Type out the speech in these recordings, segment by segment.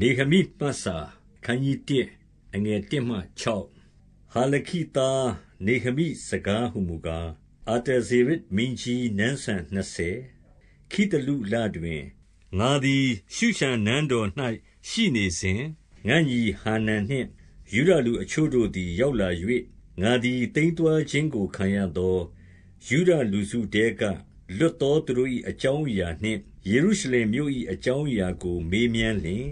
နေဟမိမတ်စာခန်းကြီး1အငယ်1မှ6ဟာလခိတာနေဟမိစကားဟုမူကားအာတဇေရစ်မင်းကြီးနန်းဆန်20ခိတလူလတွင်ငါသည်ရှုရှန်နန်းတော်၌ရှိနေစဉ်ငန့်ကြီးဟာနန်နှင့်ယူရလူအချို့တို့သည်ရောက်လာ၍ငါသည်တိမ့်သွာခြင်းကိုခံရသောယူရလူစုတဲကလွတ်တော်သူတို့၏အကြောင်းအရာနှင့်ယေရုရှလင်မြို့၏အကြောင်းအရာကိုမေးမြန်းလျင်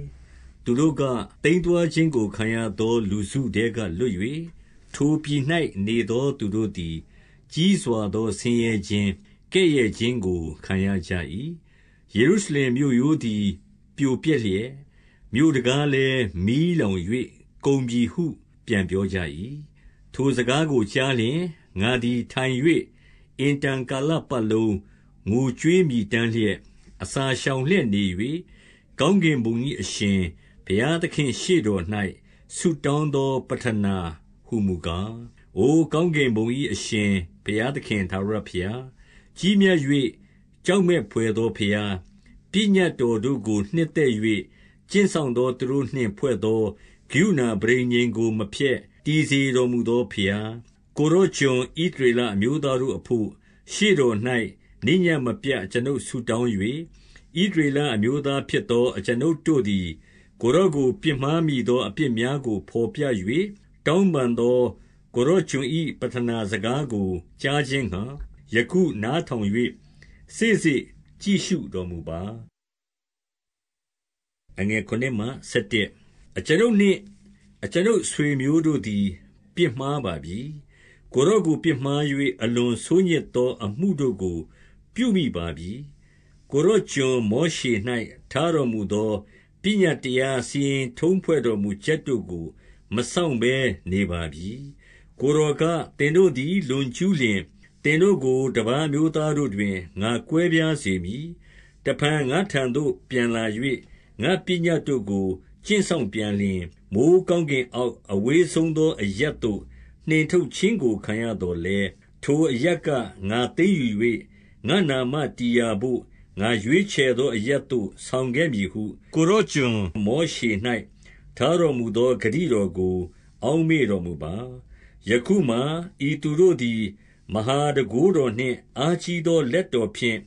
သူတို့က၊သိမ်းသွားခြင်းကိုခံရသော လူစုထဲကလွတ်၍ထိုပြည်၌နေသောသူတို့သည် ကြီးစွာသောဆင်းရဲခြင်း၊ကဲ့ရဲ့ခြင်းကိုခံရကြ၏။ယေရုရှလင်မြို့ရိုးသည်ပြိုပျက်လျက်၊မြို့တံခါးလည်းမီးလောင်၍ကုန်ပြီဟု ပြန်ပြောကြ၏။ထိုစကားကိုကြားလျှင်၊ငါသည်ထိုင်၍အင်တန်ကာလပတ်လုံးငိုကြွေးမြည်တမ်းလျက်၊အစာရှောင်လျက်နေ၍၊ကောင်းကင်ဘုံ၏အရှင်ဘုရားသခင်ရှေ့တော်၌ဆုတောင်းသောပဌနာဟူမူကား၊အိုကောင်းကင်ဘုံ၏အရှင်ဘုရားသခင်ထာဝရဘုရား၊ကြီးမြတ်၍ကြောက်မက်ဘွယ်သောဘုရား၊ပညတ်တော်တို့ကိုနှစ်သက်၍ကျင့်စောင့်သောသူတို့နှင့်ဖွဲ့သောကရုဏာပဋိညာဉ်ကိုမဖျက်၊တည်စေတော်မူသောဘုရား၊ကိုယ်တော်ကျွန်ဣသရေလအမျိုးသားတို့အဘို့ရှေ့တော်၌နေ့ညဉ့်မပြတ်အကျွန်ုပ်ဆုတောင်း၍၊ဣသရေလအမျိုးသားဖြစ်သောအကျွန်ုပ်တို့သည်ကိုယ်တော်ကိုပြစ်မှားမိသော အပြစ်များကိုဘော်ပြ၍၊တောင်းပန်သောကိုယ်တော်ကျွန်၏ပဌနာစကားကိုကြားခြင်းငှါယခုနားထောင်၍စေ့စေ့ကြည့်ရှုတော်မူပါ။7အကျွန်ုပ်နှင့် အကျွန်ုပ်အဆွေအမျိုးတို့သည် ပြစ်မှားပါပြီ။ကိုယ်တော်ကိုပြစ်မှား၍အလွန်ဆိုးညစ်သော အမှုတို့ကို ပြုမိပါပြီ။ကိုယ်တော်ကျွန်မောရှေ၌ထားတော်မူသောပညတ်တရားစီရင်ထုံးဖွဲ့တော်မူချက်တို့ကိုမစောင့်ဘဲနေပါပြီ။ကိုယ်တော်က၊သင်တို့သည်လွန်ကျူးလျှင်၊သင်တို့ကိုတပါးအမျိုးသားတို့တွင်ငါကွဲပြားစေမည်။တဖန်ငါ့ထံသို့ပြန်လာ၍ငါ့ပညတ်တို့ကိုကျင့်စောင့်ပြန်လျှင်၊မိုဃ်းကောင်းကင်အောက်အဝေးဆုံးသော အရပ်သို့နှင်ထုတ်ခြင်းကိုခံရသော်လည်း၊ထိုအရပ်ကငါသိမ်းယူ၍၊ငါ့နာမတည်ရာဘို့ငါရွေးချယ်သော အရပ်သို့ဆောင်ခဲ့မည်ဟု ကိုယ်တော်ကျွန်မောရှေ၌ထားတော်မူသောဂတိတော်ကို အောက်မေ့တော်မူပါ။ယခုမှာဤသူတို့သည် မဟာတန်ခိုးတော်နှင့် အားကြီးသောလက်တော်ဖြင့်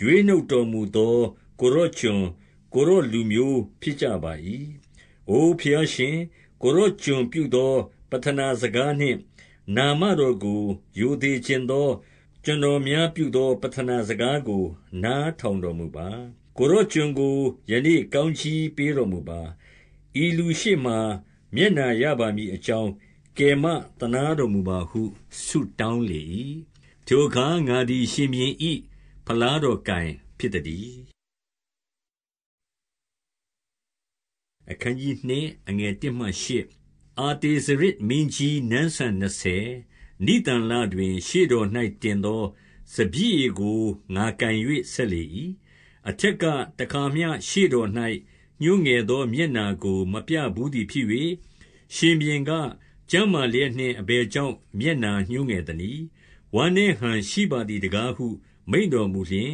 ရွေးနှုတ်တော်မူသောကိုယ်တော်ကျွန်၊ကိုယ်တော်လူမျိုး ဖြစ်ကြပါ၏။အိုဘုရားရှင်၊ကိုယ်တော်ကျွန်ပြုသောပဌနာစကားနှင့် နာမတော်ကိုရိုသေချင်သောကျွန်တော်များပြုသောပဌနာစကားကို နားထောင်တော်မူပါ။ကိုယ်တော်ကျွန်ကိုယနေ့ကောင်းကြီးပေးတော်မူပါ။ဤလူရှေ့မှာမျက်နှာရပါမည်အကြောင်းကယ်မသနားတော်မူပါဟုဆုတောင်းလေ၏။ထိုအခါငါသည်ရှင်ဘုရင်၏ဖလားတော်ကိုင်ဖြစ်သတည်း။အာတေဇရဇ်မင်းကြီးနန်းစံနှစ်ဆယ်နိသန်လတွင် ရှေ့တော်၌တင်သော စပျစ်ရည်ကိုငါကိုင်၍ဆက်လေ၏။အထက်ကတခါမျှရှေ့တော်၌ညှိုးငယ်သောမျက်နှာကိုမပြဘူးသည်ဖြစ်၍၊ရှင်ဘုရင်က၊ကျန်းမာလျက်နှင့်အဘယ်ကြောင့်မျက်နှာညှိုးငယ်သနည်း။ဝမ်းနည်းဟန်ရှိပါသည်တကားဟု မိန့်တော်မူလျှင်၊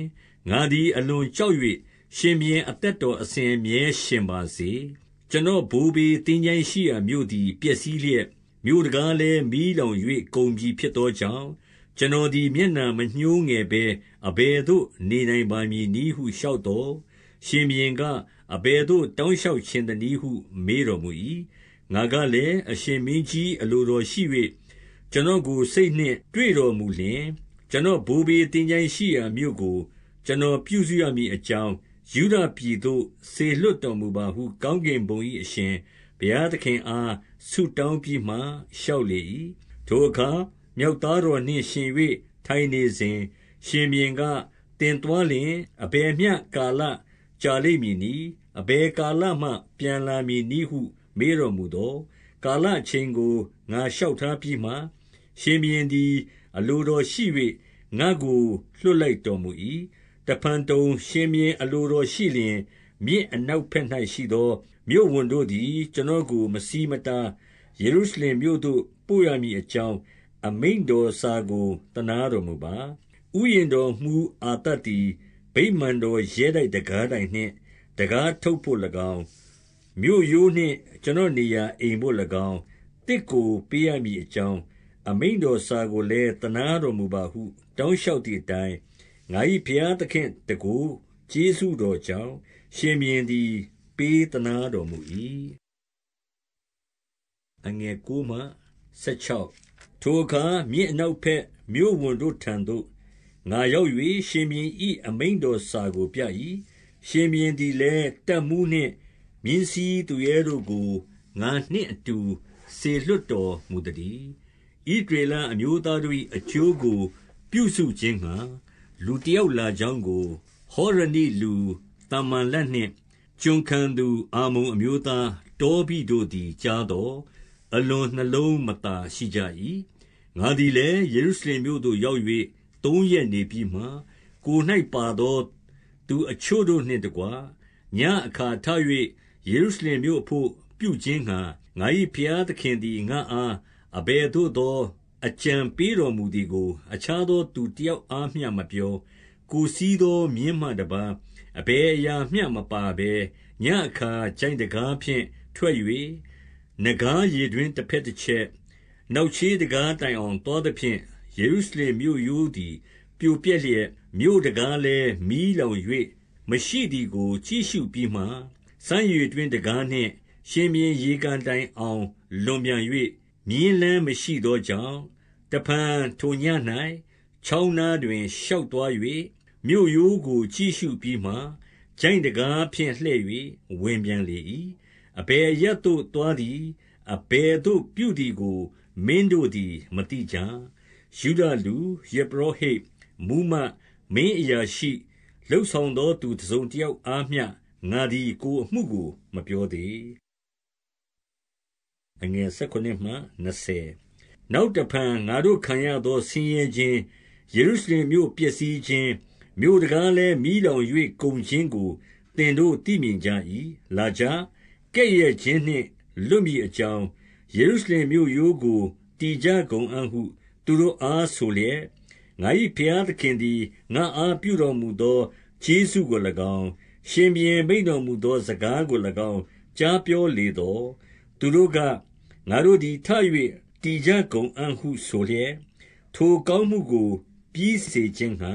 ငါသည်အလွန်ကြောက်၍ရှင်ဘုရင်အသက်တော်အစဉ်အမြဲရှင်ပါစေ။ကျွန်တော်ဘိုးဘေးသင်္ချိုင်းရှိရာမြို့သည်ပျက်စီးလျက်မြို့တံခါးလည်းမီးလောင်၍ကုန်ပြီဖြစ်သောကြောင့်၊ကျွန်တော်သည်မျက်နှာမညှိုးငယ်ဘဲအဘယ်သို့နေနိုင်ပါမည်နည်းဟုလျှောက်သော်၊ရှင်ဘုရင်က၊အဘယ်သို့တောင်းလျှောက်ချင်သနည်းဟု မေးတော်မူ၏။ငါကလည်း၊အရှင်မင်းကြီးအလိုတော်ရှိ၍ကျွန်တော်ကိုစိတ်နှင့် တွေ့တော်မူလျှင်၊ကျွန်တော်ဘိုးဘေးသင်္ချိုင်းရှိရာမြို့ကိုကျွန်တော်ပြုစုရမည်အကြောင်း၊ယုဒပြည်သို့စေလွှတ်တော်မူပါဟုကောင်းကင်ဘုံ၏အရှင်ဘုရားသခင်အားဆုတောင်းပြီးမှလျှောက်လေ၏။ထိုအခါမြောက်သားတော်နှင့်ယှဉ်၍ထိုင်နေစဉ်၊ရှင်ဘုရင်က၊သင်သွားလျှင်အဘယ်မျှကာလကြာလိမ့်မည်နည်း။အဘယ်ကာလမှပြန်လာမည်နည်းဟု မေးတော်မူသော်၊ကာလအချိန်ကိုငါလျှောက်ထားပြီးမှ၊ရှင်ဘုရင်သည် အလိုတော်ရှိ၍ငါ့ကိုလွှတ်လိုက်တော်မူ၏။တဖန်တုံ၊ရှင်ဘုရင်အလိုတော်ရှိလျှင်မြစ်အနောက်ဘက်၌ရှိသောမြို့ဝန်တို့သည်ကျွန်တော်ကိုမဆီးမတားယေရုရှလင်မြို့သို့ပို့ရမည်အကြောင်းအမိန့်တော်စာကိုသနားတော်မူပါ။ဥယျာဉ်တော်မှူးအာသပ်သည်ဗိမာန်တော်ရဲတိုက်တံခါးတိုင်နှင့်တံခါးထုပ်ဘို့၎င်း၊မြို့ရိုးနှင့် ကျွန်တော်နေရာအိမ်ဘို့၎င်း၊သစ်ကိုပေးရမည်အကြောင်းအမိန့်တော်စာကိုလည်းသနားတော်မူပါဟု တောင်းလျှောက်သည်အတိုင်း၊ငါ၏ဘုရားသခင့်တန်ခိုးကျေးဇူးတော်ကြောင့်ရှင်ဘုရင်သည်ပေးသနာတော်မူ၏အငယ်9မှ16ထိုအခါမြစ်အနောက်ဖက်မြို့ဝန်တို့ထံသို့ငါရောက်၍ရှင်မြင်းဤအမိန်တော်စာကိုပြ၏ရှင်မြင်းသည်လည်းတက်မှုနှင့် မြင်းစည်းသူရဲတို့ကိုငါနှင့်အတူစေလွတ်တော်မူသည်ဤဒေလံအမျိုးသားတို့၏အကျိုးကို ပြုစုခြင်းငှာလူတယောက်လာကြောင်းကိုဟောရဏီလူတမန်လက်နှင့်ကျွန်ခံသူအမ္မုန်အမျိုးသားတောဘိတို့သည်ကြားသော်၊အလွန်နှလုံးမသာရှိကြ၏။ငါသည်လည်းယေရုရှလင်မြို့သို့ရောက်၍သုံးရက်နေပြီးမှ၊ကိုယ်၌ပါသောသူအချို့တို့နှင့်တကွညဉ့်အခါထ၍ယေရုရှလင်မြို့အဘို့ပြုခြင်းငှါ၊ငါ၏ဘုရားသခင်သည်ငါ့အားအဘယ်သို့သောအကြံပေးတော်မူသည်ကို အခြားသောသူတယောက်အားမျှမပြော၊ကိုယ်စီးသောမြင်းမှတပါးအဘယ်အရာမျှမပါဘဲညဉ့်အခါချိုင့်တကားဖြင့်ထွက်၍နဂါးရေတွင်းတဘက်တချက်၊နောက်ချေးတံခါးတိုင်အောင်သွားသဖြင့်၊ယေရုရှလင်မြို့ရိုးသည်ပြိုပျက်လျက်၊မြို့တံခါးလည်းမီးလောင်၍မရှိသည်ကိုကြည့်ရှုပြီးမှ၊စမ်းရေတွင်းတံခါးနှင့်ရှင်ဘုရင်ရေကန်တိုင်အောင်လွန်ပြန်၍မြင်းလမ်းမရှိသောကြောင့်၊တဖန်ထိုညဉ့်၌ချောင်းနားတွင်ရှောက်သွား၍မြို့ရိုးကို ကြည့်ရှုပြီးမှ၊ချိုင့်တံခါးဖြင့်လှည့်၍ဝင်ပြန်လေ၏။အဘယ်အရပ်သို့သွားသည်၊အဘယ်သို့ပြုသည်ကို မင်းတို့သည်မသိကြ။ယုဒလူ၊ယဇ်ပုရောဟိတ်၊မှူးမတ်၊မင်းအရာရှိ၊လုပ်ဆောင်သောသူတစုံတယောက် အားမျှငါသည်ကိုယ်အမှုကို မပြောသေး။နောက်တဖန်ငါတို့ခံရသောဆင်းရဲခြင်း၊ယေရုရှလင်မြို့ပျက်စီးခြင်းမြို့တံခါးလည်းမီးလောင်၍ကုန်ခြင်းကိုသင်တို့သိမြင်ကြ၏။လာကြ။ကဲ့ရဲ့ခြင်းနှင့်လွတ်မည်အကြောင်း၊ယေရုရှလင်မြို့ရိုးကိုတည်ကြကုန်အံ့ဟု သူတို့အားဆိုလျက်၊ငါ၏ဘုရားသခင်သည်ငါ့အားပြုတော်မူသောကျေးဇူးကို၎င်း၊ရှင်ဘုရင်မိန့်တော်မူသောစကားကို၎င်းကြားပြောလေသော်၊သူတို့က၊ငါတို့သည်ထ၍တည်ကြကုန်အံ့ဟုဆိုလျက်၊ထိုကောင်းမှုကိုပြီးစေခြင်းငှါ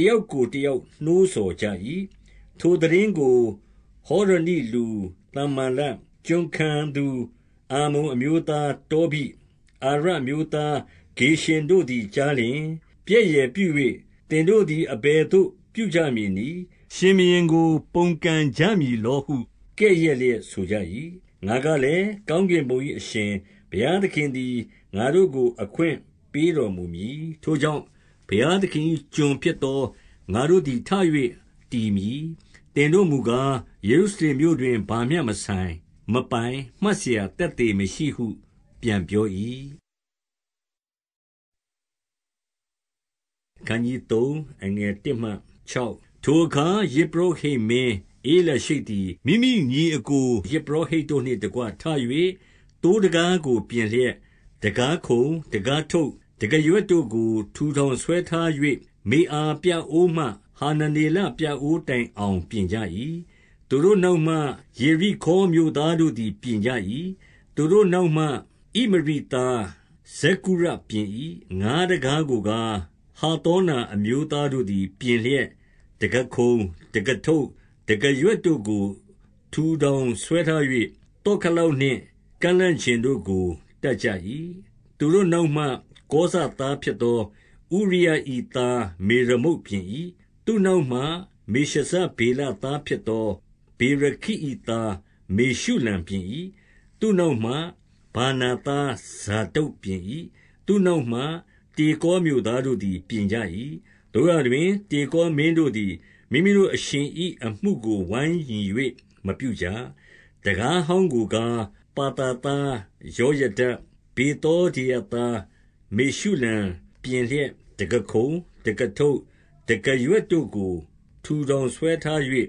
တယောက်ကိုတယောက်နှိုးဆော်ကြ၏။ထိုသိတင်းကို ဟောရနိလူသမ္ဘာလ၊ကျွန်ခံသူအမ္မုန်အမျိုးသားတောဘိ၊အာရပ်အမျိုးသားဂေရှင်တို့သည်ကြားလျှင်၊ပြက်ယယ်ပြု၍သင်တို့သည်အဘယ်သို့ ပြုကြမည်နည်း။ရှင်ဘုရင်ကို ပုန်ကန်ကြမည်လောဟုကဲ့ရဲ့လျက်ဆိုကြ၏။ငါကလည်း၊ကောင်းကင်ဘုံ၏အရှင်ဘုရားသခင်သည်ငါတို့ကို အခွင့်ပေးတော်မူမည်။ထိုကြောင့်ဘုရားသခင်၏ကျွန်ဖြစ်သောငါတို့သည်ထ၍တည်မည်။သင်တို့မူကား၊ယေရုရှလင်မြို့တွင်ဘာမျှမဆိုင်၊မပိုင်၊မှတ်စရာသက်သေမရှိဟု ပြန်ပြော၏။3ထိုအခါယဇ်ပုရောဟိတ်မင်းဧလိရှိတ်သည်မိမိညီအစ်ကိုယဇ်ပုရောဟိတ်တို့နှင့်တကွထ၍သိုးတံခါးကို ပြင်လျက်၊တံခါးခုံ၊တံခါးထုပ်တံခါးရွက်တို့ကိုထူထောင်ဆွဲထား၍မေအာပြအိုးမှဟာနနေလပြအိုးတိုင်အောင်ပြင်ကြ၏။သူတို့နောက်မှယေရိခေါမြို့သားတို့သည် ပြင်ကြ၏။သူတို့နောက်မှဣမရိသားဇက္ကုရပြင်၏။ငါးတံခါးကိုကား၊ဟာသောနာအမျိုးသားတို့သည် ပြင်လျက်၊တံခါးခုံ၊တံခါးထုပ်၊တံခါးရွက်တို့ကိုထူထောင်ဆွဲထား၍သော့ခလောက်နှင့်ကန့်လန့်ကျင်တို့ကိုတပ်ကြ၏။သူတို့နောက်မှကောဇသားဖြစ်သောဥရိယ၏သားမေရမုတ်ပြင်၏။သူ့နောက်မှာမေရှဇဗေလသားဖြစ်သောဗေရခိ၏သားမေရှုလံပြင်၏။သူ့နောက်မှာဗာနာသားဇာဒုတ်ပြင်၏။သူ့နောက်မှာတေကောမြို့သားတို့သည် ပြင်ကြ၏။သို့ရာတွင်တေကောမင်းတို့သည်မိမိတို့အရှင်၏အမှုကိုဝိုင်းညီ၍မပြုကြ။တံခါးဟောင်းကိုကား၊ပါသာသားယောယဒ၊ဗေသောဒေယသားမေရှုလံပြင်လျက်တကခုံတကထုပ်တကရွက်တို့ကို ထူထောင်ဆွဲထား၍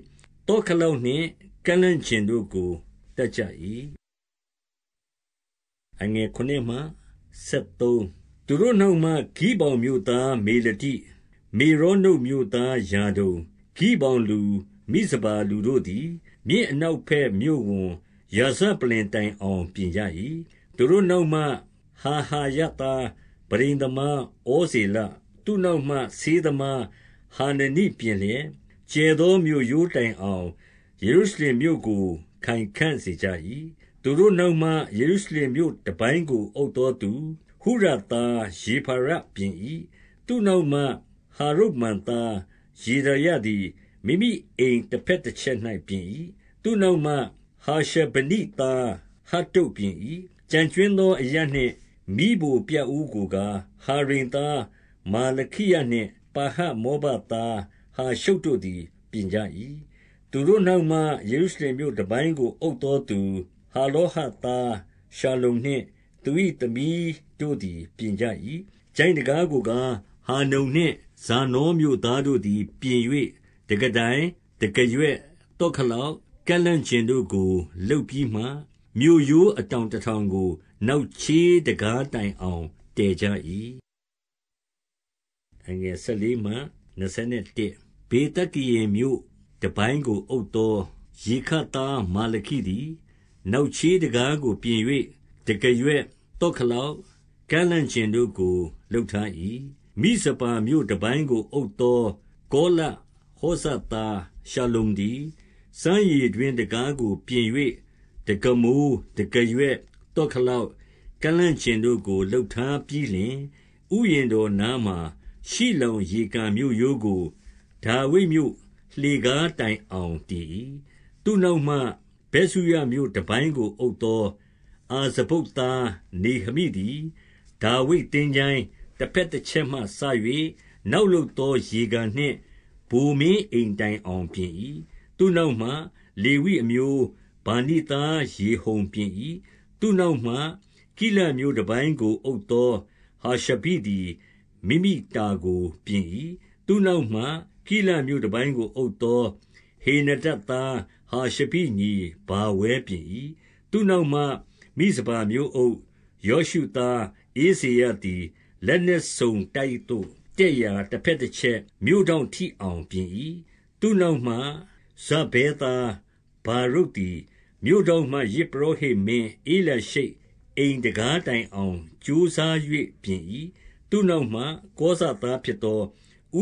တောခလောက်နှင့်ကလန့်ကျင်တို့ကိုတတ်ကြ၏အငယ်ခုနှစ်မှ73သူတို့နောက်မှဂိဘောင်မြို့သားမေလတိမေရောနုတ်မြို့သားယာဒုံဂိဘောင်လူမိစပါလူတို့သည် မြင်းအနောက်ဖက်မြို့ဝန်ရာဇပလင်တိုင်အောင် ပြင်ကြ၏သူတို့နောက်မှဟာဟာယတာပန်းတိမ်သမားဩဇေလ၊သူ့နောက်မှဆေးသမားဟာနနိပြင်လျက်၊ကျယ်သောမြို့ရိုးတိုင်အောင်ယေရုရှလင်မြို့ကိုခိုင်ခံ့စေကြ၏။သူတို့နောက်မှယေရုရှလင်မြို့တပိုင်းကိုအုပ်သောသူ၊ဟုရသားရေဖာယပြင်၏။သူ့နောက်မှဟာရုမန်သားယေဒါယသည်မိမိအိမ်တဘက်တချက်၌ပြင်၏။သူ့နောက်မှဟာရှဗနိသားဟတ္တုတ်ပြင်၏။ကျန်ကြွင်းသောအရပ်နှင့်မိဘိုပြဦးကိုကား၊ဟာရိမ်သားမာလခိယနှင့်ပါဟတ်မောဘသားဟာရှုပ်တို့သည်ပည၏။သူတို့နောက်မှယေရုရှလင်မြို့တပိုင်းကိုအုပ်သောသူ၊ဟာလောဟတ်သားရှလ္လုံနှင့်သူ၏သမီးတို့သည်ပည၏။ချိုင့်တံခါးကိုကား၊ဟာနုန်နှင့်ဇာနောမြို့သားတို့သည်ပြင်၍တံခါးတိုင်၊တံခါးရွက်၊သော့ခလောက်၊ကန့်လန့်ကျင်တို့ကိုလုပ်ပြီးမှ၊မြို့ရိုးအတောင်တထောင်ကိုနောက်ချေးတကားတိုင်အောင်တည်ကြ၏အငယ်14မှ21ဘေတကီရင်မြို့ တပိုင်းကိုအုပ်သောရေခတ်သားမာလခိသည်နောက်ချေးတကားကိုပြင်၍တကရွဲ့တော့ခလောက်ကန့်လန့်ခြင်းတို့ကိုလှုပ်ထား၏မိစပါမြို့တပိုင်းကိုအုပ်သောကောလဟောဇတာရှာလုံဒီစံရည်တွင်တကားကိုပြင်၍တကမိုးတကရွဲ့သော့ခလောက်၊ကန့်လန့်ကျင်တို့ကိုလုပ်ထားပြီးလျှင်၊ဥယျာဉ်တော်နားမှာရှိလောင်ရေကန်မြို့ရိုးကိုဒါဝိဒ်မြို့လှေကားတိုင်အောင်တည်၏။သူ့နောက်မှဗက်ဇုရမြို့တပိုင်းကိုအုပ်သောအာဇဗုတ်သားနေဟမိသည်၊ဒါဝိဒ်သင်္ချိုင်းတဘက်တချက်မှစ၍နောက်လုပ်သောရေကန်နှင့်ဗိုလ်မင်းအိမ်တိုင်အောင်ပြင်၏။သူ့နောက်မှလေဝိအမျိုးဗာနိသားရေဟုံပြင်၏သူ့နောက်မှကိလမြို့တပိုင်းကိုအုပ်သောဟာရှဘိသည်မိမိတာကိုပြင်၏။သူ့နောက်မှကိလမြို့တပိုင်းကိုအုပ်သောဟေနဒဒ်သားဟာရှဘိညီဗာဝဲပြင်၏။သူ့နောက်မှမိဇပါမြို့အုပ်ယောရှုသားဧဇေရသည်လက်နက်စုံတိုက်သို့တက်ရာတဘက်တချက်၊မြို့ထောင့်ထိအောင်ပြင်၏။သူ့နောက်မှဇဗ္ဗဲသားဗာရုတ်သည်မြို့ထောက်မှယဇ်ပုရောဟိတ်မင်းဧလိရှိပ်အိမ်တံခါးတိုင်အောင်ကြိုးစား၍ပြင်၏။သူ့နောက်မှာကောဇသားဖြစ်သော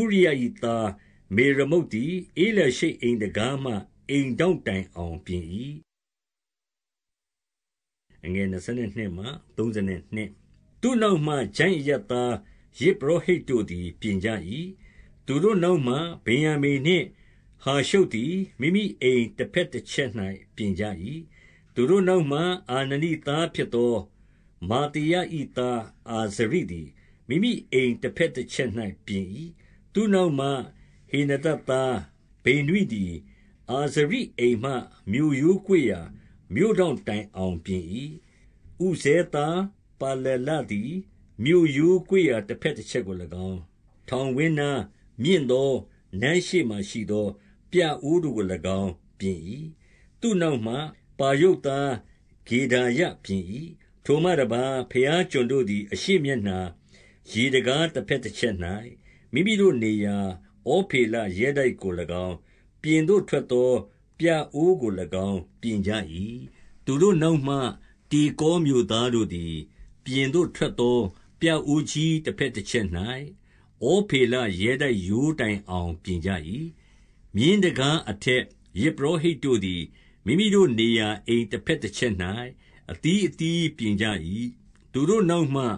ဥရိယ၏သားမေရမုတ်သည်ဧလိရှိပ်အိမ်တံခါးမှအိမ်ထောင့်တိုင်အောင်ပြင်၏။သူ့နောက်မှာချိုင့်အရပ်သားယဇ်ပုရောဟိတ်တို့သည်ပြင်ကြ၏။သူတို့နောက်မှာဗင်္ယာမိန်နှင့်ဟာရှုပ်သည်မိမိအိမ်တဘက်တချက်၌ပြင်ကြ၏။သူတို့နောက်မှာအာနနိသားဖြစ်သောမာသေယ၏သားအာဇရိသည်မိမိအိမ်တဘက်တချက်၌ပြင်၏။သူ့နောက်မှာဟေနဒ ad သားဗိနွိသည်အာဇရိအိမ်မှမြို့ရိုးကွေ့ရာမြို့ထောင့်တိုင်အောင်ပြင်၏။ဥဇဲသားပါလလသည်မြို့ရိုးကွေ့ရာတဘက်တချက်ကို၎င်း၊ထောင်ဝင်းနား၊မြင့်သောနန်းရှေ့မှာရှိသောပြအိုးတို့ကို၎င်းပြင်၏။သူ့နောက်မှပါရုပ်သားဂေဒါယပြင်၏။ထိုမှတပါး၊ဘုရားကျွန်တို့သည်အရှေ့မျက်နှာရေတံခါးတဘက်တချက်၌မိမိတို့နေရာဩဖေလရဲတိုက်ကို၎င်း၊ပြင်သို့ထွက်သောပြအိုးကို၎င်းပြင်ကြ၏။သူတို့နောက်မှတေကောမြို့သားတို့သည် ပြင်သို့ထွက်သောပြအိုးကြီးတဘက်တချက်၌ဩဖေလရဲတိုက်ရိုးတိုင်အောင် ပြင်ကြ၏မြင်းတကားအထက်၊ယဇ်ပုရောဟိတ်တို့သည်မိမိတို့နေရာအိမ်တဘက်တချက်၌အသီးအသီးပြင်ကြ၏။သူတို့နောက်မှဣ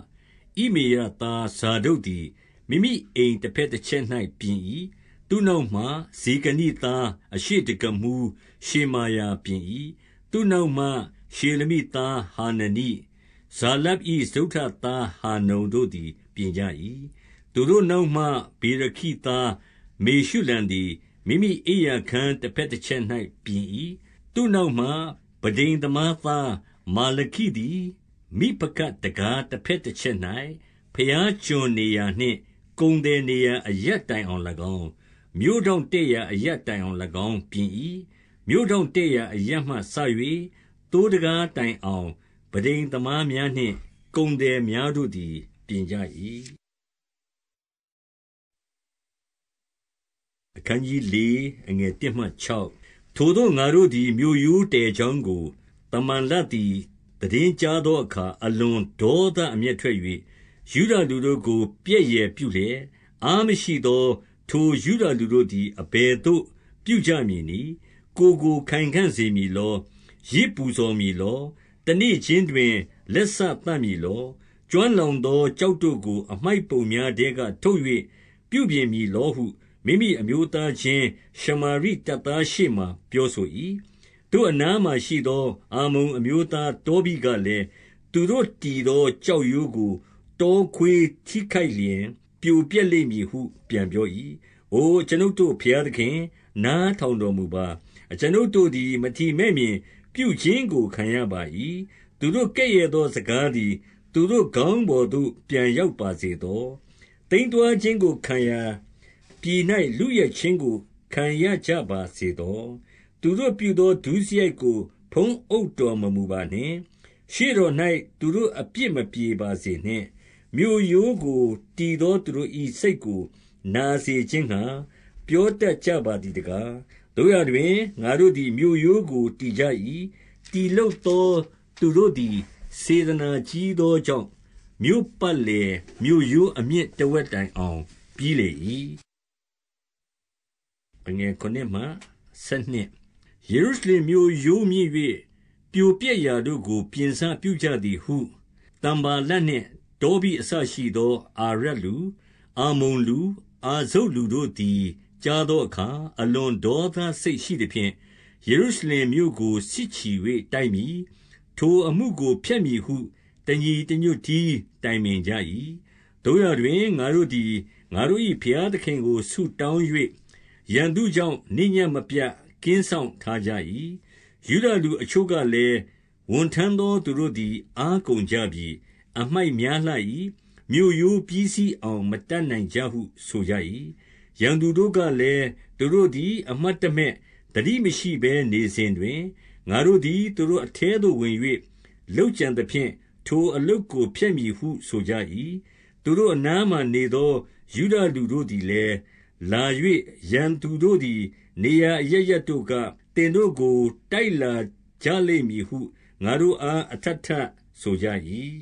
မေရသားဇာဒုတ်သည်မိမိအိမ်တဘက်တချက်၌ပြင်၏။သူ့နောက်မှာဇေကနိသားအရှေ့တံခါးမှူးရှေမာယပြင်၏။သူ့နောက်မှ ရှေလမိသားဟာနနိ၊ဇာလပ်၏စတုတ္ထသားဟာနုန်တို့သည် ပြင်ကြ၏။သူတို့နောက်မှဗေရခိသားမေရှုလံသည်မိမိအိပ်ရာခန်းတဘက်တချက်၌ပြင်၏။သူ့နောက်မှာပန်းတိမ်သမားသားမာလခိသည်မိဖကဒ်တံခါးတဘက်တချက်၌ဘုရားကျွန်နေရာနှင့် ကုန်သည်နေရာအရပ်တိုင်အောင်၎င်း၊မြို့ထောင့်တက်ရာအရပ်တိုင်အောင်၎င်းပြင်၏။မြို့ထောင့်တက်ရာအရပ်မှစ၍သိုးတံခါးတိုင်အောင်ပန်းတိမ်သမားများနှင့်ကုန်သည်များတို့သည် ပြင်ကြ၏။အခန်းကြီး၄အငယ်၁မှ၆ထိုသို့ငါတို့သည်မြို့ရိုးတည်ကြောင်းကိုသမ္ဘာလတ်သည်သိတင်းကြားသောအခါအလွန်ဒေါသအမျက်ထွက်၍ယုဒလူတို့ကို ပြက်ယယ်ပြုလျက်၊အားမရှိသော ထိုယုဒလူတို့သည်အဘယ်သို့ပြုကြမည်နည်း။ကိုယ်ကိုခိုင်ခံ့စေမည်လော။ယဇ်ပူဇော်မည်လော။တနေ့ခြင်းတွင် လက်စသတ်မည်လော။ကျွမ်းလောင်သောကျောက်တို့ကိုအမှိုက်ပုံများထဲကထုတ်၍ပြုပြင်မည်လောဟုမိမိအမျိုးသားချင်းရှမာရိတပ်သားရှေ့မှာပြောဆို၏။သူ့အနားမှာရှိသောအမ္မုန်အမျိုးသားတောဘိကလည်း၊သူတို့တည်သောကျောက်ရိုးကိုတောခွေးထိခိုက်လျှင်ပြိုပျက်လိမ့်မည်ဟုပြန်ပြော၏။အိုအကျွန်ုပ်တို့ဘုရားသခင်၊နားထောင်တော်မူပါ။အကျွန်ုပ်တို့သည်မထီမဲ့မြင်ပြုခြင်းကိုခံရပါ၏။သူတို့ကဲ့ရဲ့သောစကားသည် သူတို့ခေါင်းပေါ်သို့ပြန်ရောက်ပါစေသော။သိမ်းသွားခြင်းကိုခံရာပြည်၌လုယက်ခြင်းကိုခံရကြပါစေသော။သူတို့ပြုသောဒုစရိုက်ကို ဖုံးအုပ်တော်မမူပါနှင့်။ရှေ့တော်၌သူတို့အပြစ်မပြေပါစေနှင့်။မြို့ရိုးကိုတည်သောသူတို့၏စိတ်ကို နာစေခြင်းငှါပြောတတ်ကြပါသည်တကား။သို့ရာတွင်ငါတို့သည်မြို့ရိုးကိုတည်ကြ၏။တည်လုပ်သောသူတို့သည်စေတနာကြီးသောကြောင့်မြို့ပတ်လည်မြို့ရိုးအမြင့်တဝက်တိုင်အောင်ပြီးလေ၏။အငယ်9မှ12ယေရုရှလင်မြို့ရိုးမြင့်၍ပြိုပျက်ရာတို့ကို ပြင်စပြုကြသည်ဟု၊သံပါလတ်နှင့်တောဘိအစရှိသော အာရပ်လူ၊အမ္မုန်လူ၊အာဇုတ်လူတို့သည်ကြားသောအခါ၊အလွန်ဒေါသစိတ်ရှိသဖြင့်၊ယေရုရှလင်မြို့ကိုစစ်ချီ၍တိုက်မည်။ထိုအမှုကိုဖျက်မည်ဟုတညီတညွတ်တည်းတိုင်ပင်ကြ၏။သို့ရာတွင်ငါတို့သည်ငါတို့၏ဘုရားသခင်ကိုဆုတောင်း၍ရန်သူကြောင့်နေ့ညဉ့်မပြတ်ကင်းစောင့်ထားကြ၏။ယုဒလူအချို့ကလည်း၊ဝန်ထမ်းသောသူတို့သည် အားကုန်ကြပြီ။အမှိုက်များလှ၏။မြို့ရိုးပြီးစီးအောင်မတတ်နိုင်ကြဟုဆိုကြ၏။ရန်သူတို့ကလည်း၊သူတို့သည် အမှတ်တမဲ့သတိမရှိဘဲနေစဉ်တွင်၊ငါတို့သည်သူတို့အထဲသို့ဝင်၍လုပ်ကြံသဖြင့်ထိုအလုပ်ကိုဖျက်မည်ဟု ဆိုကြ၏။သူတို့အနားမှာနေသောယုဒလူတို့သည်လည်းလာ၍ရန်သူတို့သည် နေရာအရပ်ရပ်တို့က၊သင်တို့ကိုတိုက်လာကြလိမ့်မည်ဟုငါတို့အားအထပ်ထပ်ဆိုကြ၏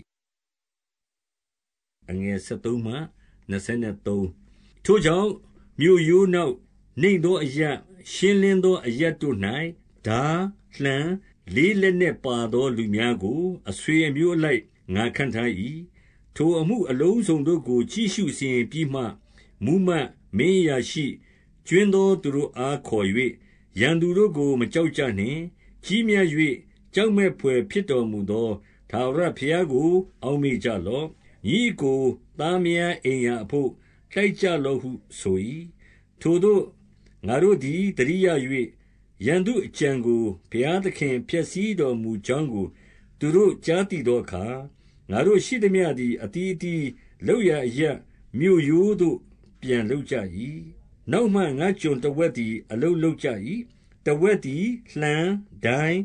။13ထိုကြောင့်၊မြို့ရိုးနောက်၊နိမ့်သောအရပ်၊ရှင်းလင်းသောအရပ်တို့၌ထား၊လှံ၊လေးလက်နက်ပါသော လူများကိုအဆွေအမျိုးအလိုက်ငါခန့်ထား၏။14ထိုအမှုအလုံးစုံတို့ကိုကြည့်ရှုစီရင်ပြီးမှ၊မှူးမတ်မင်းအရာရှိ၊ကြွင်းသောသူတို့အားခေါ်၍၊ရန်သူတို့ကိုမကြောက်ကြနှင့်။ကြီးမြတ်၍ကြောက်မက်ဘွယ်ဖြစ်တော်မူသောထာဝရဘုရားကိုအောက်မေ့ကြလော့။ညီအစ်ကိုသားမယားအိမ်ရာအဘို့တိုက်ကြလော့ဟုဆို၏။ထိုသို့ငါတို့သည်သတိရ၍ရန်သူအကြံကိုဘုရားသခင်ဖျက်ဆီးတော်မူကြောင်းကိုသူတို့ကြားသိသောအခါ၊ငါတို့ရှိသမျှသည်အသီးအသီးလုပ်ရာအရပ်၊မြို့ရိုးသို့ပြန်လုပ်ကြ၏။နောက်မှငါ့ကျွန်တဝက်သည်အလုပ်လုပ်ကြ၏။တဝက်သည်လှံ၊ဒိုင်း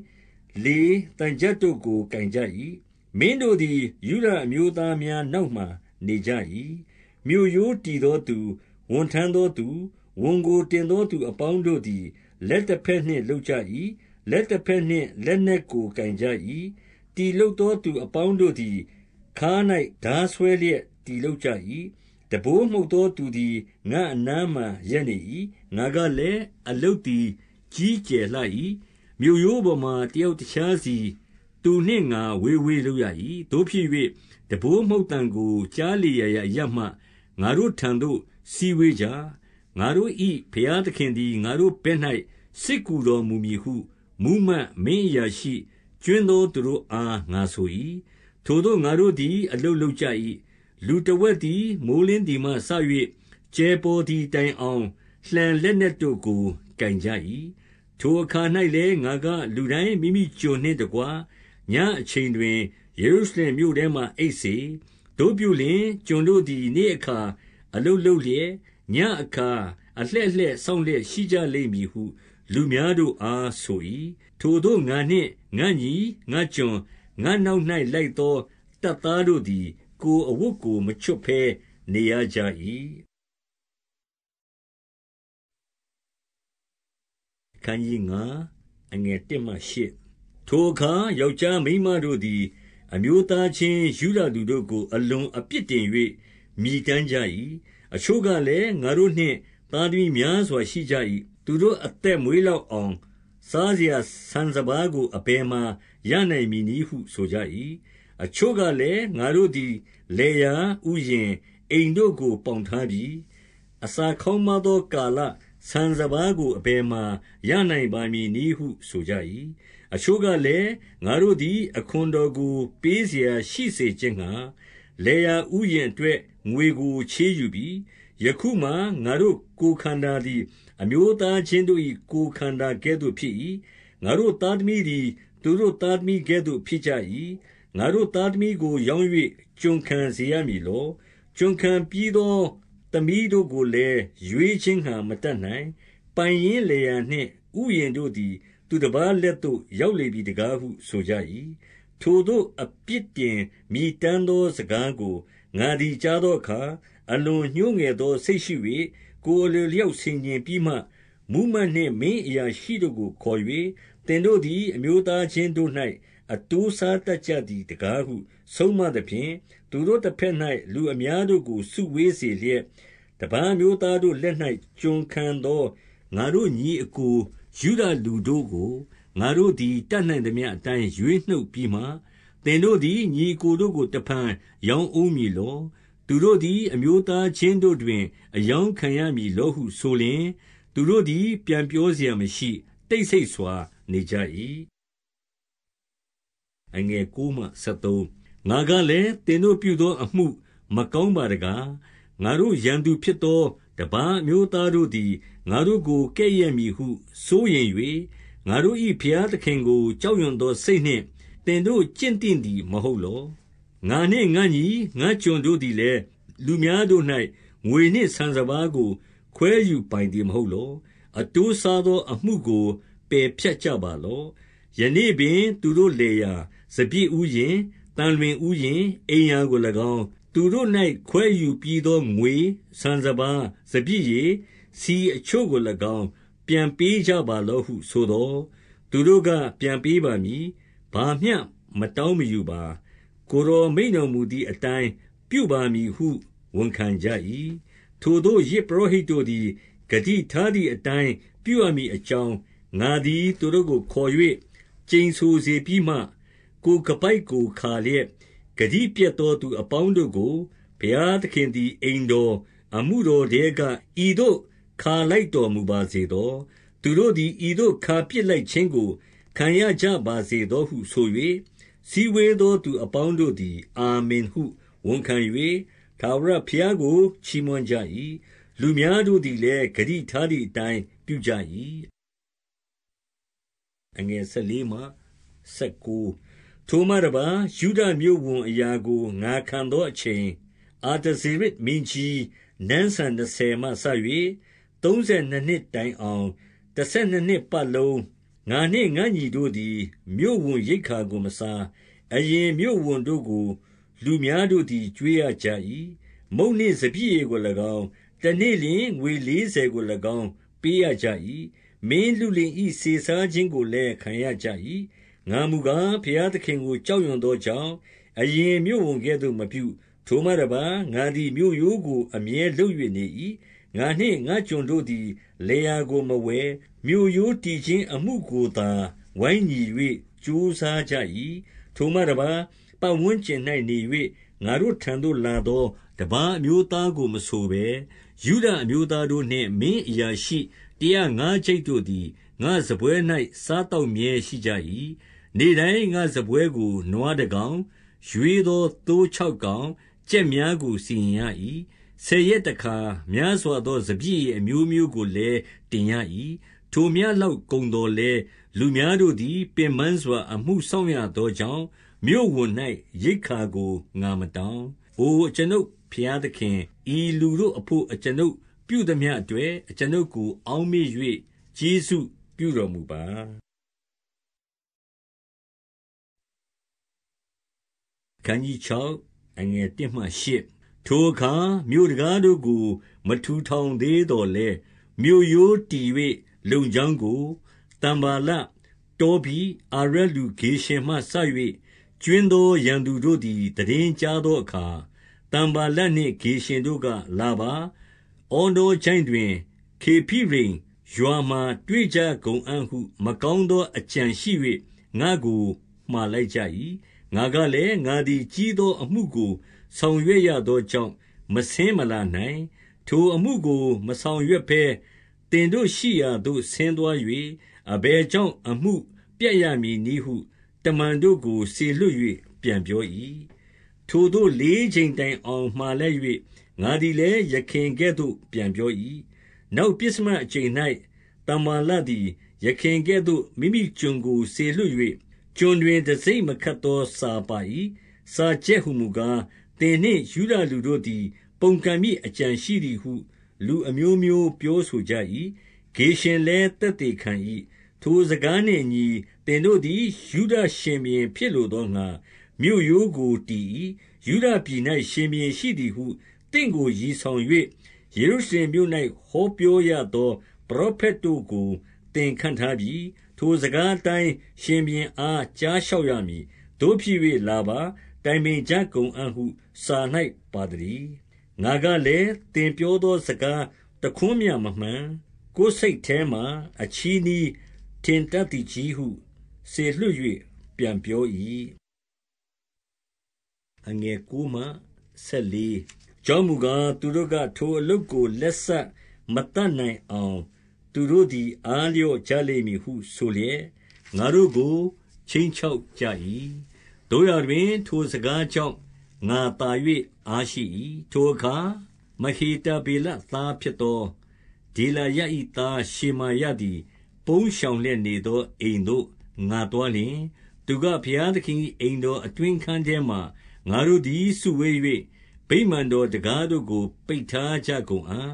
၊လေး၊သံချပ်တို့ကိုကိုင်ကြ၏။မင်းတို့သည်ယုဒအမျိုးသားများ နောက်မှာနေကြ၏။မြို့ရိုးတည်သောသူ၊ဝန်ထမ်းသောသူ၊ဝန်ကိုတင်သောသူ အပေါင်းတို့သည်လက်တဘက်နှင့်လုပ်ကြ၏။လက်တဘက်နှင့်လက်နက်ကိုကိုင်ကြ၏။တည်လုပ်သောသူ အပေါင်းတို့သည်ခါး၌ထားဆွဲလျက်တည်လုပ်ကြ၏တံပိုးမှုတ်သောသူသည်ငါ့အနားမှာရပ်နေ၏။ငါကလည်း၊အလုပ်သည်ကြီးကျယ်လှ၏။မြို့ရိုးပေါ်မှာတယောက်တခြားစီသူနှင့်ငါဝေးဝေးလုပ်ရ၏။သို့ဖြစ်၍တံပိုးမှုတ်သံကိုကြားလေရာရာအရပ်မှငါတို့ထံသို့စည်းဝေးကြ။ငါတို့၏ဘုရားသခင်သည်ငါတို့ဘက်၌စစ်ကူတော်မူမည်ဟုမှူးမတ်၊မင်းအရာရှိ၊ကြွင်းသောသူတို့အားငါဆို၏။ထိုသို့ငါတို့သည်အလုပ်လုပ်ကြ၏လူတဝက်သည်မိုဃ်းလင်းသည်မှစ၍ကြယ်ပေါ်သည်တိုင်အောင်လှံလက်နက်တို့ကိုကိုင်ကြ၏။ထိုအခါ၌လည်းငါက၊လူတိုင်းမိမိကျွန်နှင့်တကွညအချိန်တွင်ယေရုရှလင်မြို့ထဲမှာအိပ်စေ။သို့ပြုလျှင်၊ကျွန်တို့သည်နေ့အခါအလုပ်လုပ်လျက်၊ညအခါအလှည့်လှည့်စောင့်လျက်ရှိကြလိမ့်မည်ဟု လူများတို့အားဆို၏။ထိုသို့ငါနှင့်ငါ့ညီ၊ငါ့ကျွန်၊ငါ့နောက်၌လိုက်သောတပ်သားတို့သည်ကိုယ်အဝတ်ကိုမချွတ်ဘဲနေရကြ၏။5ထိုအခါယောက်ျားမိန်းမတို့သည် အမျိုးသားချင်းယုဒလူတို့ကို အလွန်အပြစ်တင်၍မြည်တမ်းကြ၏။အချို့ကလည်း၊ငါတို့နှင့်သားသမီးများစွာရှိကြ၏။သူတို့အသက်မွေးလောက်အောင်စားစရာဆန်စပါးကိုအဘယ်မှာရနိုင်မည်နည်းဟုဆိုကြ၏။အချို့ကလည်း၊ငါတို့သည်လယ်ယာ၊ဥယျာဉ်၊အိမ်တို့ကိုပေါင်ထားပြီ။အစာခေါင်းပါးသောကာလ၊ဆန်စပါးကိုအဘယ်မှာရနိုင်ပါမည်နည်းဟု ဆိုကြ၏။အချို့ကလည်း၊ငါတို့သည် အခွန်တော်ကို ပေးစရာရှိစေခြင်းငှါ၊လယ်ယာဥယျာဉ်အတွက်ငွေကိုချေးယူပြီ။ယခုမှာငါတို့ကိုယ်ခန္ဓာသည် အမျိုးသားချင်းတို့၏ကိုယ်ခန္ဓာကဲ့သို့ဖြစ်၏။ငါတို့သားသမီးသည် သူတို့သားသမီးကဲ့သို့ဖြစ်ကြ၏ငါတို့သားသမီးကို ရောင်း၍ကျွန်ခံစေရမည်လော။ကျွန်ခံပြီးသောသမီးတို့ကိုလည်းရွေးခြင်းငှါမတတ်နိုင်။ပိုင်ရင်းလယ်ယာနှင့်ဥယျာဉ်တို့သည် သူတပါးလက်သို့ ရောက်လေပြီတကားဟုဆိုကြ၏။ထိုသို့အပြစ်တင်မြည်တမ်းသောစကားကိုငါသည်ကြားသောအခါ၊အလွန်ညှိုးငယ်သောစိတ်ရှိ၍ကိုယ်အလိုအလျောက်ဆင်ခြင်ပြီးမှ၊မှူးမတ်နှင့်မင်းအရာရှိတို့ကိုခေါ်၍၊သင်တို့သည်အမျိုးသားချင်းတို့၌အတိုးစားတတ်ကြသည်တကားဟုဆုံးမသဖြင့်၊သူတို့တဘက်၌လူအများတို့ကိုစုဝေးစေလျက်၊တပါးအမျိုးသားတို့လက်၌ကျွန်ခံသောငါတို့ညီအစ်ကိုယုဒလူတို့ကိုငါတို့သည်တတ်နိုင်သမျှအတိုင်းရွေးနှုတ်ပြီးမှ၊သင်တို့သည်ညီအစ်ကိုတို့ကိုတဖန်ရောင်းဦးမည်လော။သူတို့သည်အမျိုးသားချင်းတို့တွင်အရောင်းခံရမည်လောဟုဆိုလျှင်၊သူတို့သည် ပြန်ပြောစရာမရှိ၊တိတ်ဆိတ်စွာ နေကြ၏။အငယ်9မှ13ငါကလည်းသင်တို့ပြုသော အမှုမကောင်းပါတကားငါတို့ရန်သူဖြစ်သော တပါးအမျိုးသားတို့သည်ငါတို့ကိုကဲ့ရဲ့မည်ဟုစိုးရိမ်၍ငါတို့၏ဘုရားသခင်ကို ကြောက်ရွံ့သောစိတ်နှင့်သင်တို့ကျင့်သင့်သည် မဟုတ်လော။ငါနှင့်ငါ့ညီ၊ငါ့ကျွန်တို့သည်လည်းလူများတို့၌ငွေနှင့်ဆန်စပါးကို ခွဲယူပိုင်သည်မဟုတ်လော။အတိုးစားသော အမှုကိုပယ်ဖြတ်ကြပါလော့။ယနေ့ပင် သူတို့လယ်ယာစပျစ်ဥယျာဉ်၊သံလွင်ဥယျာဉ်၊အိမ်ရာကို၎င်း၊သူတို့၌ခွဲယူပြီးသောငွေ၊ဆန်စပါး၊စပျစ်ရည်၊ဆီအချို့ကို၎င်းပြန်ပေးကြပါလော့ဟုဆိုသော်၊သူတို့ကပြန်ပေးပါမည်။ဘာမျှမတောင်းမယူပါ။ကိုယ်တော်မိန့်တော်မူသည်အတိုင်းပြုပါမည်ဟုဝန်ခံကြ၏။ထိုသို့ယဇ်ပုရောဟိတ်တို့သည်ဂတိထားသည်အတိုင်းပြုရမည်အကြောင်း၊ငါသည်သူတို့ကိုခေါ်၍ကျိန်ဆိုစေပြီးမှကိုယ်ခါးပိုက်ကိုခါလျက်၊ဂတိပျက်သောသူအပေါင်းတို့ကိုဘုရားသခင်သည်အိမ်တော်၊အမှုတော်ထဲကဤသို့ခါလိုက်တော်မူပါစေသော။သူတို့သည်ဤသို့ခါပစ်လိုက်ခြင်းကိုခံရကြပါစေသောဟုဆို၍၊စည်းဝေးသောသူအပေါင်းတို့သည်အာမင်ဟုဝန်ခံ၍ထာဝရဘုရားကိုချီးမွမ်းကြ၏။လူများတို့သည်လည်းဂတိထားသည်အတိုင်းပြုကြ၏။14ထိုမှတပါး၊ယုဒမြို့ဝန်အရာကိုငါခံသောအချိန်၊အာတဇေရဇ်မင်းကြီးနန်းစံနှစ်ဆယ်မှစ၍သုံးဆယ်နှစ်နှစ်တိုင်အောင်၊တဆယ်နှစ်နှစ်ပတ်လုံးငါနှင့်ငါ့ညီတို့သည်မြို့ဝန်ရိက္ခာကိုမစား၊အရင်မြို့ဝန်တို့ကိုလူများတို့သည်ကျွေးရကြ၏။မုန့်နှင့်စပျစ်ရည်ကို၎င်း၊တနေ့လျှင်ငွေလေးဆယ်ကို၎င်းပေးရကြ၏။မင်းလုလင်၏စေစားခြင်းကိုလည်းခံရကြ၏။ငါမူကား၊ဘုရားသခင်ကိုကြောက်ရွံ့သောကြောင့်၊အရင်မြို့ဝန်ကဲ့သို့မပြု။ထိုမှတပါး၊ငါသည်မြို့ရိုးကိုအမြဲလုပ်၍နေ၏။ငါနှင့်ငါ့ကျွန်တို့သည်လယ်ယာကိုမဝယ်၊မြို့ရိုးတည်ခြင်း အမှုကိုသာဝိုင်းညီ၍ကြိုးစားကြ၏။ထိုမှတပါး၊ပတ်ဝန်းကျင်၌နေ၍ငါတို့ထံသို့လာသောတပါးအမျိုးသားကိုမဆိုဘဲ၊ယုဒအမျိုးသားတို့နှင့်မင်းအရာရှိတရာငါးကျိပ်တို့သည်ငါ့စားပွဲ၌စားသောက်မြဲရှိကြ၏နေ့တိုင်းငါ့စားပွဲကိုနွားတကောင်၊ရွေးသောသိုးခြောက်ကောင်၊ကြက်များကိုစီရင်ရ၏။ဆယ်ရက်တခါများစွာသောစပျစ်ရည်အမျိုးမျိုးကိုလည်းတင်ရ၏။ထိုမျှလောက်ကုန်သော်လည်း၊လူများတို့သည်ပင်ပန်းစွာအမှုစောင့်ရသောကြောင့်၊မြို့ဝန်၌ရိက္ခာကိုငါမတောင်း။အိုအကျွန်ုပ်ဘုရားသခင်၊ဤလူတို့အဘို့အကျွန်ုပ်ပြုသမျှအတွက်အကျွန်ုပ်ကိုအောက်မေ့၍ကျေးဇူးပြုတော်မူပါခန်းကြီး6အငယ်1မှ8ထိုအခါမြို့တကားတို့ကိုမထူထောင်သေးတော်လဲမြို့ရိုးတည်၍လုံချောင်းကိုတံပါလတောပြီအာရလူဂေရှင်မှဆ၍ကျွင်းသောရန်သူတို့သည်တည်င်းကြားသောအခါတံပါလနှင့်ဂေရှင်တို့ကလာပါအွန်တော်ချိုင်းတွင်ခေဖိရိန်ရွာမှတွေ့ကြကုန်အံ့ဟုမကောင်းသောအကြံရှိ၍ငါကိုမှားလိုက်ကြ၏ငါကလည်း၊ငါသည်ကြီးသောအမှုကိုဆောင်ရွက်ရသောကြောင့်မဆင်းမလာနိုင်။ထိုအမှုကိုမဆောင်ရွက်ဘဲသင်တို့ရှိရာသို့ဆင်းသွား၍၊အဘယ်ကြောင့်အမှုပြတ်ရမည်နည်းဟုတမန်တို့ကိုစေလွှတ်၍ပြန်ပြော၏။ထိုသို့လေးကြိမ်တိုင်အောင်မှာလိုက်၍ငါသည်လည်းယခင်ကဲ့သို့ပြန်ပြော၏။နောက်ပဥ္စမအကြိမ်၌သမ္ဘာလသည်ယခင်ကဲ့သို့မိမိကျွန်ကိုစေလွှတ်ကျွန်တွင်တံဆိပ်မခတ်သောစာပါ၏။စာချက်ဟူမူကား၊သင်နှင့်ယုဒလူတို့သည် ပုန်ကန်မည်အကြံရှိသည်ဟု လူအမျိုးမျိုးပြောဆိုကြ၏။ဂေရှင်လည်းသက်သေခံ၏။ထိုစကားနှင့်အညီ၊သင်တို့သည်ယုဒရှင်ဘုရင်ဖြစ်လိုသောငှါမြို့ရိုးကိုတည်၏။ယုဒပြည်၌ရှင်ဘုရင်ရှိသည်ဟုသင့်ကိုရည်ဆောင်၍ယေရုရှလင်မြို့၌ဟောပြောရသောပရောဖက်တို့ကိုသင်ခန့်ထားပြီထိုစကားအတိုင်းရှင်ဘုရင်အားကြားလျှောက်ရမည်။သို့ဖြစ်၍လာပါ၊တိုင်ပင်ကြကုန်အံ့ဟု စာ၌ပါသတည်း။ငါကလည်း၊သင်ပြောသော စကားတခွန်းမျှမမှန်။ကိုယ်စိတ်ထဲမှာအချည်းနှီးထင်တတ်သည်တည်းဟုစေလွှတ်၍ပြန်ပြော၏။အကြောင်းမူကား၊သူတို့က၊ထိုအလုပ်ကို လက်စမသတ်နိုင်အောင်သူတို့သည်အားလျော့ကြလိမ့်မည်ဟုဆိုလျက်ငါတို့ကိုခြိမ်းချောက်ကြ၏။သို့ရာတွင်ထိုစကားကြောင့်ငါသာ၍အားရှိ၏။ထိုအခါမဟေတာဗေလသားဖြစ်သောဒေလာယ၏သားရှေမာယသည်ပုန်းရှောင်လျက်နေသောအိမ်သို့ငါသွားလျှင်၊သူကဘုရားသခင်၏အိမ်တော်အတွင်းခန်းထဲမှာငါတို့သည်စုဝေး၍ဗိမာန်တော်တံခါးတို့ကို ပိတ်ထားကြကုန်အံ့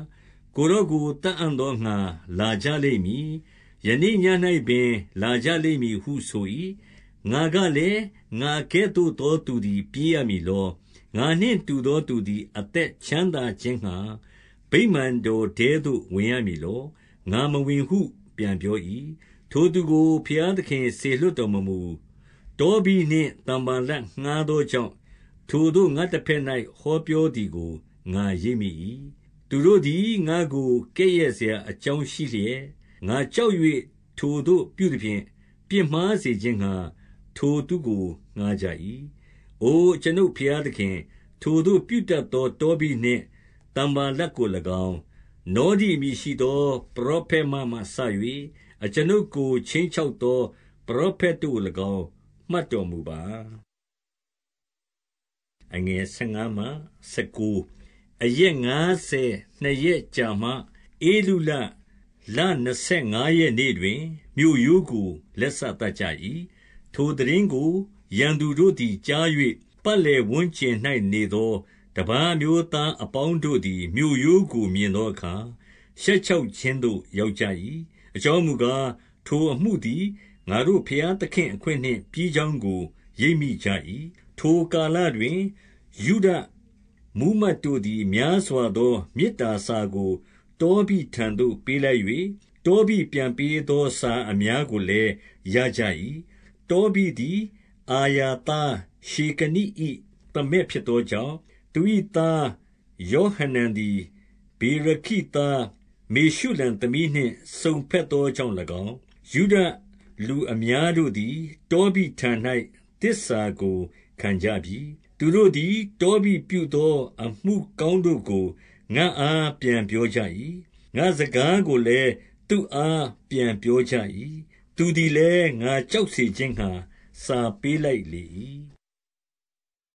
ကိုယ်တော်ကိုသတ်အံ့သောငှါလာကြလိမ့်မည်။ယနေ့ညဉ့်၌ပင်လာကြလိမ့်မည်ဟုဆို၏။ငါကလည်း၊ငါကဲ့သို့သောသူသည်ပြေးရမည်လော။ငါနှင့်တူသောသူသည်အသက်ချမ်းသာခြင်းငှါဗိမာန်တော်ထဲသို့ဝင်ရမည်လော။ငါမဝင်ဟုပြန်ပြော၏။ထိုသူကိုဘုရားသခင်စေလွှတ်တော်မမူ။တောဘိနှင့်သံပါလငှါးသောကြောင့်၊ထိုသို့ငါ့တဘက်၌ဟောပြောသည်ကိုငါရိပ်မိ၏။သူတို့သည်ငါ့ကိုကဲ့ရဲ့စရာအကြောင်းရှိလျက်၊ငါကြောက်၍ထိုသို့ ပြုသဖြင့်ပြစ်မှားစေခြင်းငှါထိုသူကိုငှါးကြ၏။အိုအကျွန်ုပ်ဘုရားသခင်၊ထိုသို့ ပြုတတ်သောတောဘိနှင့်သံပါလတ်ကို၎င်း၊နောဒိအမည်ရှိသောပရောဖက်မမှစ၍အကျွန်ုပ်ကိုခြိမ်းချောက်သောပရောဖက်တို့ကို၎င်းမှတ်တော်မူပါ။15အရက်90နှစ်ရက်ကြာမှဧလုလလနှစ်ဆယ်ငါးရက်နေ့တွင်မြို့ရိုးကိုလက်စသတ်ကြ၏။ထိုသိတင်းကို ရန်သူတို့သည်ကြား၍ပတ်လည်ဝန်းကျင်၌နေသောတပါးအမျိုးသားအပေါင်းတို့သည်မြို့ရိုးကို မြင်သောအခါရှက်ကြောက်ခြင်းသို့ရောက်ကြ၏။အကြောင်းမူကား၊ထိုအမှုသည်ငါတို့ဘုရားသခင့်အခွင့်နှင့်ပြီးကြောင်းကိုရိပ်မိကြ၏။ထိုကာလတွင်ယုဒမှူးမတ်တို့သည်များစွာသောမေတ္တာစာကိုတောဘိထံသို့ပေးလိုက်၍၊တောဘိပြန်ပေးသောစာအများကိုလည်းရကြ၏။တောဘိသည်အာရာသားရှေကနိ၏သမက်ဖြစ်သောကြောင့်၊သူ၏သားယောဟနန်သည်ဗေရခိသားမေရှုလံသမီးနှင့်စုံဘက်သောကြောင့်၎င်း၊ယုဒလူအများတို့သည်တောဘိထံ၌သစ္စာကိုခံကြပြီသူတို့သည်တောဘိပြုသောအမှုကောင်းတို့ကိုငါ့အားပြန်ပြောကြ၏။ငါ့စကားကိုလည်းသူ့အားပြန်ပြောကြ၏။သူသည်လည်းငါကြောက်စေခြင်းငှါစာပေးလိုက်လေ၏။